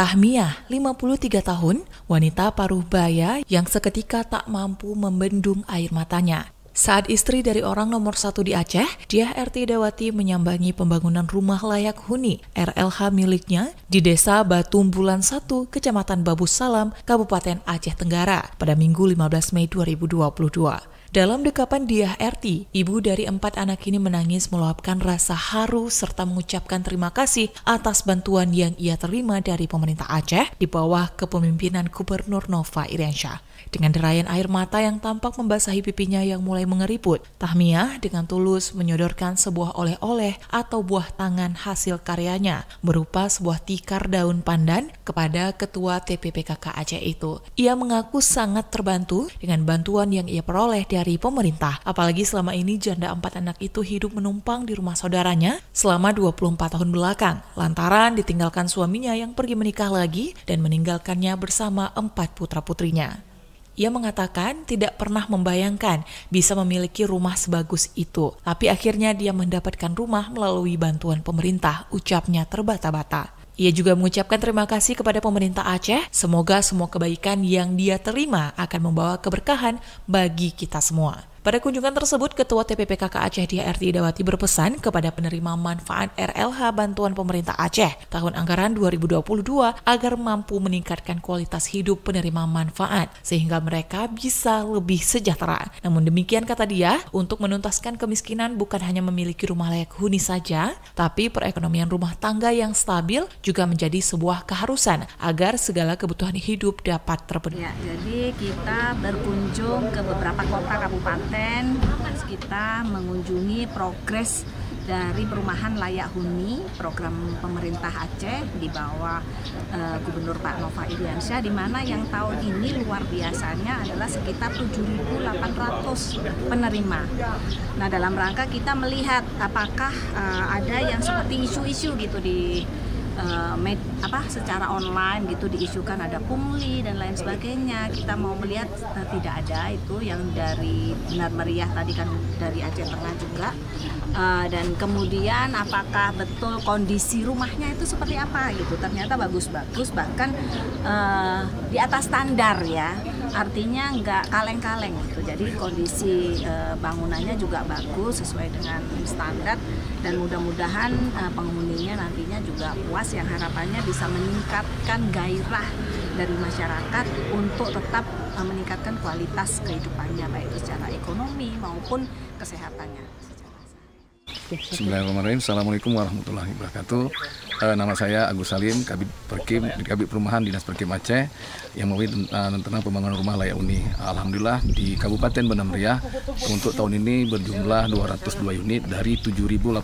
Tahmiah, 53 tahun, wanita paruh baya yang seketika tak mampu membendung air matanya. Saat istri dari orang nomor satu di Aceh, Diah RT Dawati menyambangi pembangunan rumah layak huni RLH miliknya di Desa Batumbulan 1, Kecamatan Babu Salam, Kabupaten Aceh Tenggara pada Minggu 15 Mei 2022. Dalam dekapan Diah RT, ibu dari empat anak ini menangis meluapkan rasa haru serta mengucapkan terima kasih atas bantuan yang ia terima dari pemerintah Aceh di bawah kepemimpinan Gubernur Nova Iriansyah. Dengan derayan air mata yang tampak membasahi pipinya yang mulai mengeriput, Tahmiah dengan tulus menyodorkan sebuah oleh-oleh atau buah tangan hasil karyanya berupa sebuah tikar daun pandan kepada ketua TPPKK Aceh itu. Ia mengaku sangat terbantu dengan bantuan yang ia peroleh dari dari pemerintah. Apalagi selama ini janda empat anak itu hidup menumpang di rumah saudaranya selama 24 tahun belakang, lantaran ditinggalkan suaminya yang pergi menikah lagi dan meninggalkannya bersama empat putra-putrinya. Ia mengatakan tidak pernah membayangkan bisa memiliki rumah sebagus itu, tapi akhirnya dia mendapatkan rumah melalui bantuan pemerintah, ucapnya terbata-bata. Ia juga mengucapkan terima kasih kepada pemerintah Aceh. Semoga semua kebaikan yang dia terima akan membawa keberkahan bagi kita semua. Pada kunjungan tersebut, Ketua TPPKK Aceh di RT Dawati berpesan kepada penerima manfaat RLH bantuan pemerintah Aceh tahun anggaran 2022 agar mampu meningkatkan kualitas hidup penerima manfaat sehingga mereka bisa lebih sejahtera. Namun demikian kata dia, untuk menuntaskan kemiskinan bukan hanya memiliki rumah layak huni saja, tapi perekonomian rumah tangga yang stabil juga menjadi sebuah keharusan agar segala kebutuhan hidup dapat terpenuhi. Ya, jadi kita berkunjung ke beberapa kota kabupaten Kabupaten kita mengunjungi progres dari perumahan layak huni program pemerintah Aceh di bawah e, Gubernur Pak Nova Iriansyah di mana yang tahun ini luar biasanya adalah sekitar 7.800 penerima. Nah, dalam rangka kita melihat apakah e, ada yang seperti isu-isu gitu di uh, apa secara online gitu diisukan ada pungli dan lain sebagainya kita mau melihat uh, tidak ada itu yang dari benar meriah tadi kan dari Aceh Tengah juga uh, dan kemudian apakah betul kondisi rumahnya itu seperti apa gitu ternyata bagus-bagus bahkan uh, di atas standar ya artinya nggak kaleng-kaleng gitu. Jadi kondisi e, bangunannya juga bagus sesuai dengan standar dan mudah-mudahan e, penghuninya nantinya juga puas yang harapannya bisa meningkatkan gairah dari masyarakat untuk tetap e, meningkatkan kualitas kehidupannya baik itu secara ekonomi maupun kesehatannya. Bismillahirrahmanirrahim. Assalamualaikum warahmatullahi wabarakatuh. Uh, nama saya Agus Salim, Kabit Perkim, Kabit Perumahan Dinas Perkim Aceh yang mewakili uh, eh, tentang pembangunan rumah layak uni. Alhamdulillah di Kabupaten Benam Meriah untuk tahun ini berjumlah 202 unit dari 7.800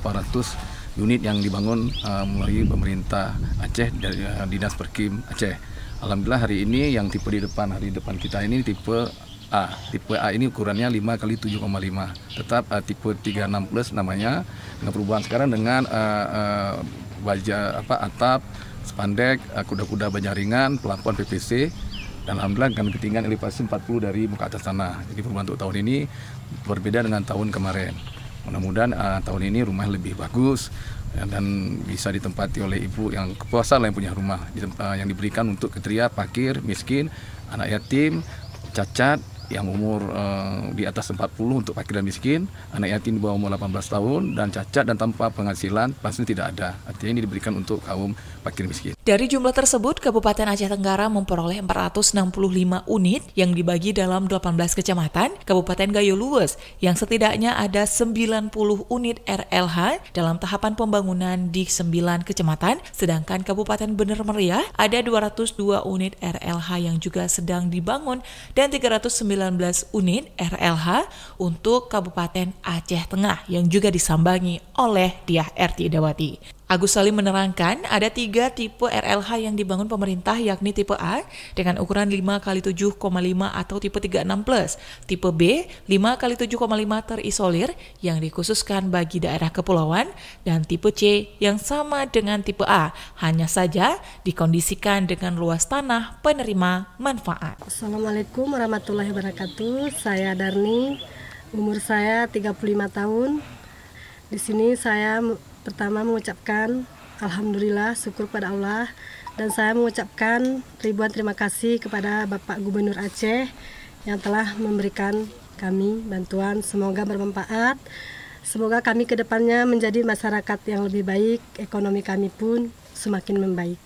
unit yang dibangun uh, melalui pemerintah Aceh dari uh, Dinas Perkim Aceh. Alhamdulillah hari ini yang tipe di depan hari depan kita ini tipe A. Tipe A ini ukurannya 5 kali 7,5. Tetap uh, tipe 36 plus namanya dengan perubahan sekarang dengan uh, uh, baja apa atap, spandek, eh, kuda-kuda banyaringan, pelapuan PVC. Dan alhamdulillah kami ketinggian elevasi 40 dari muka atas tanah. Jadi perubahan untuk tahun ini berbeda dengan tahun kemarin. Mudah-mudahan uh, tahun ini rumah lebih bagus ya, dan bisa ditempati oleh ibu yang kepuasan lah yang punya rumah uh, yang diberikan untuk ketria, pakir, miskin, anak yatim, cacat, yang umur uh, di atas 40 untuk fakir dan miskin, anak yatim di bawah umur 18 tahun, dan cacat dan tanpa penghasilan pasti tidak ada. Artinya ini diberikan untuk kaum fakir miskin. Dari jumlah tersebut, Kabupaten Aceh Tenggara memperoleh 465 unit yang dibagi dalam 18 kecamatan Kabupaten Gayo Luwes yang setidaknya ada 90 unit RLH dalam tahapan pembangunan di 9 kecamatan, sedangkan Kabupaten Bener Meriah ada 202 unit RLH yang juga sedang dibangun dan 309 19 unit RLH untuk Kabupaten Aceh Tengah yang juga disambangi oleh Diah RT Dawati. Agus Salim menerangkan ada tiga tipe RLH yang dibangun pemerintah yakni tipe A dengan ukuran 5 x 7,5 atau tipe 36 plus, tipe B 5 x 7,5 terisolir yang dikhususkan bagi daerah kepulauan dan tipe C yang sama dengan tipe A hanya saja dikondisikan dengan luas tanah penerima manfaat. Assalamualaikum warahmatullahi wabarakatuh. Saya Darni, umur saya 35 tahun. Di sini saya Pertama mengucapkan Alhamdulillah, syukur pada Allah dan saya mengucapkan ribuan terima kasih kepada Bapak Gubernur Aceh yang telah memberikan kami bantuan. Semoga bermanfaat. Semoga kami kedepannya menjadi masyarakat yang lebih baik, ekonomi kami pun semakin membaik.